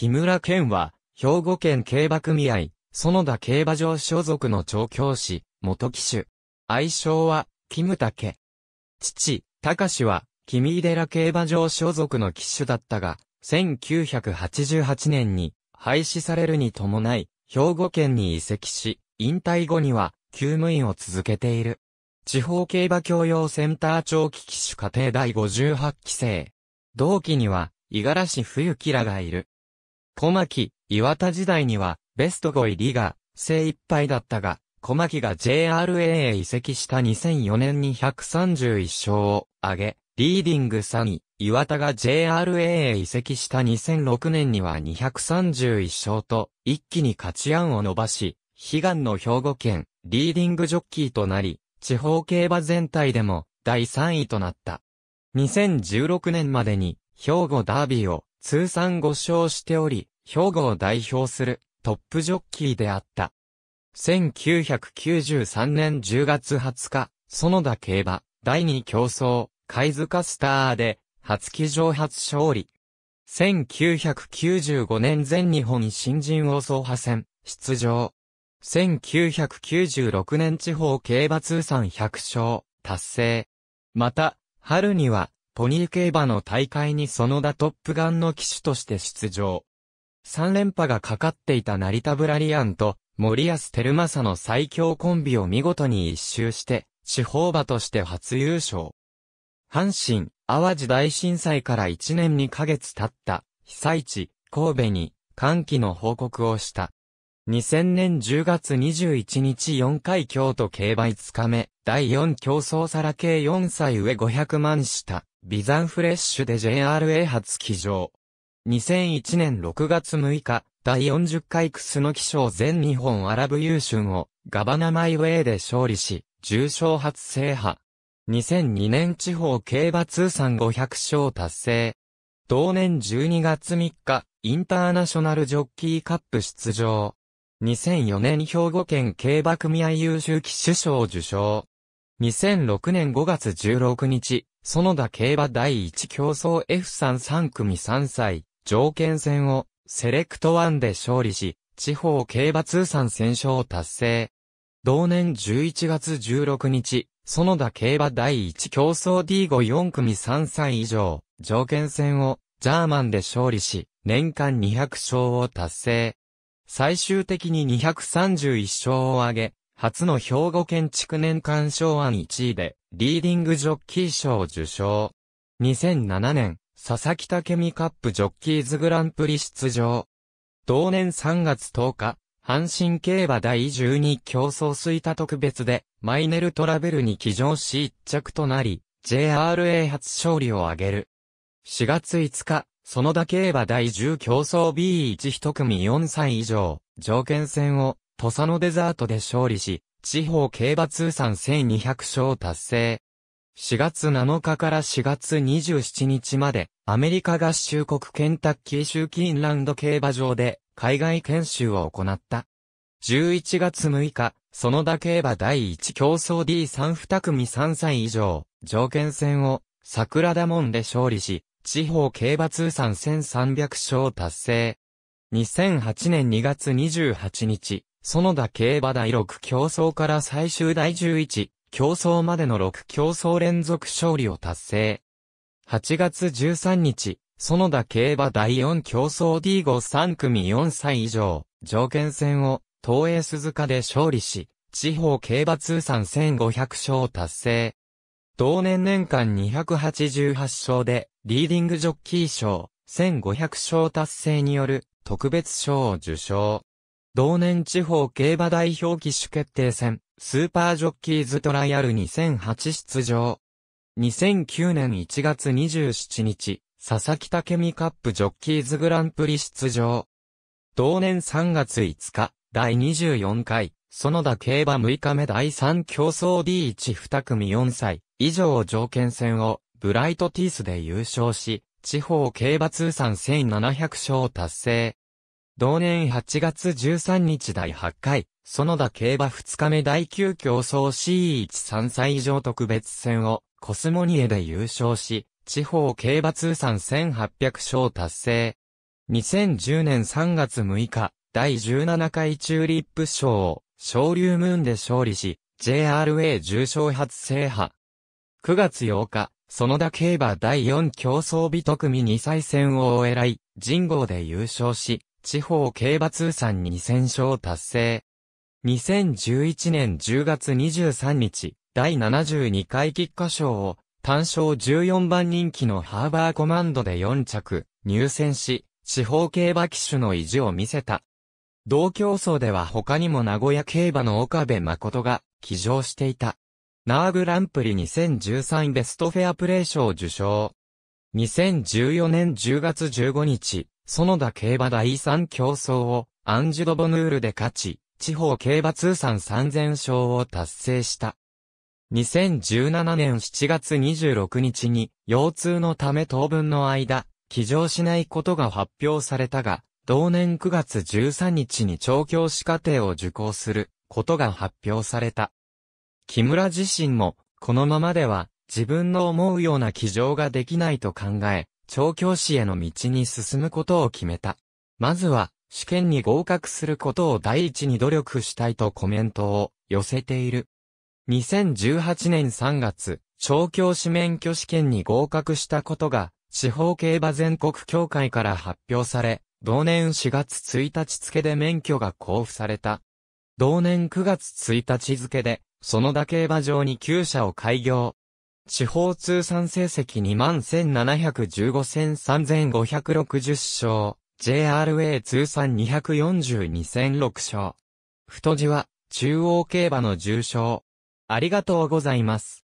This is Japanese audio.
木村健は、兵庫県競馬組合、園田競馬場所属の調教師、元騎手。愛称は、キムタケ。父、隆は、君井寺競馬場所属の騎手だったが、1988年に、廃止されるに伴い、兵庫県に移籍し、引退後には、休務員を続けている。地方競馬教養センター長期騎手家庭第58期生。同期には、五十嵐冬樹らがいる。小牧、岩田時代には、ベスト5入りが、精一杯だったが、小牧が JRA へ移籍した2004年に131勝を挙げ、リーディング3位、岩田が JRA へ移籍した2006年には231勝と、一気に勝ち案を伸ばし、悲願の兵庫県、リーディングジョッキーとなり、地方競馬全体でも、第3位となった。2016年までに、兵庫ダービーを、通算5勝しており、兵庫を代表するトップジョッキーであった。1993年10月20日、園田競馬、第2競争、貝塚スターで、初騎乗初勝利。1995年全日本新人王総派戦、出場。1996年地方競馬通算100勝、達成。また、春には、ポニー競馬の大会に園田トップガンの騎手として出場。3連覇がかかっていた成田ブラリアンと森安照正の最強コンビを見事に一周して、地方馬として初優勝。阪神、淡路大震災から1年2ヶ月経った被災地、神戸に歓喜の報告をした。2000年10月21日4回京都競馬5日目、第4競争皿系4歳上500万下、ビザンフレッシュで JRA 初騎乗。2001年6月6日、第40回クスノキ賞全日本アラブ優春をガバナマイウェイで勝利し、重賞初制覇。2002年地方競馬通算500勝達成。同年12月3日、インターナショナルジョッキーカップ出場。2004年兵庫県競馬組合優秀騎手賞受賞。2006年5月16日、園田競馬第1競争 F33 組3歳。条件戦をセレクト1で勝利し、地方競馬通算戦勝を達成。同年11月16日、園田競馬第1競争 D54 組3歳以上、条件戦をジャーマンで勝利し、年間200勝を達成。最終的に231勝を挙げ、初の兵庫県築年間賞案1位で、リーディングジョッキー賞を受賞。2007年、佐々木武美カップジョッキーズグランプリ出場。同年3月10日、阪神競馬第12競争イタ特別で、マイネルトラベルに騎乗し一着となり、JRA 初勝利を挙げる。4月5日、その競馬第10競争 B1 一組4歳以上、条件戦を、土佐のデザートで勝利し、地方競馬通算1200勝達成。4月7日から4月27日まで、アメリカ合衆国ケンタッキー州キーンランド競馬場で、海外研修を行った。11月6日、その競馬第1競争 D32 組3歳以上、条件戦を、桜田門で勝利し、地方競馬通算1300勝達成。2008年2月28日、園田競馬第6競争から最終第11、競争までの6競争連続勝利を達成。8月13日、園田競馬第4競争 D53 組4歳以上、条件戦を、東映鈴鹿で勝利し、地方競馬通算1500勝達成。同年年間288勝で、リーディングジョッキー賞、1500勝達成による特別賞を受賞。同年地方競馬代表機種決定戦、スーパージョッキーズトライアル2008出場。2009年1月27日、佐々木武美カップジョッキーズグランプリ出場。同年3月5日、第24回、園田競馬6日目第3競争 D1 2組4歳、以上を条件戦を、ブライトティースで優勝し、地方競馬通算1700勝達成。同年8月13日第8回、園田競馬2日目第9競争 C13 歳以上特別戦をコスモニエで優勝し、地方競馬通算1800勝達成。2010年3月6日、第17回チューリップ賞を、昇竜ムーンで勝利し、JRA 重賞初制覇。9月8日、園田競馬第4競争美特組2歳戦を終えらい、人号で優勝し、地方競馬通算2000勝達成。2011年10月23日、第72回菊花賞を、単勝14番人気のハーバーコマンドで4着、入選し、地方競馬騎手の意地を見せた。同競争では他にも名古屋競馬の岡部誠が、騎乗していた。ナーグランプリ2013ベストフェアプレー賞受賞。2014年10月15日、園田競馬第3競争をアンジュドボヌールで勝ち、地方競馬通算3000勝を達成した。2017年7月26日に、腰痛のため当分の間、起乗しないことが発表されたが、同年9月13日に調教師課程を受講することが発表された。木村自身も、このままでは自分の思うような起乗ができないと考え、調教師への道に進むことを決めた。まずは、試験に合格することを第一に努力したいとコメントを寄せている。2018年3月、調教師免許試験に合格したことが、地方競馬全国協会から発表され、同年4月1日付で免許が交付された。同年9月1日付で、その競馬場に旧車を開業、地方通算成績21,715千3,560勝、JRA 通算242千6勝。太字は、中央競馬の重賞。ありがとうございます。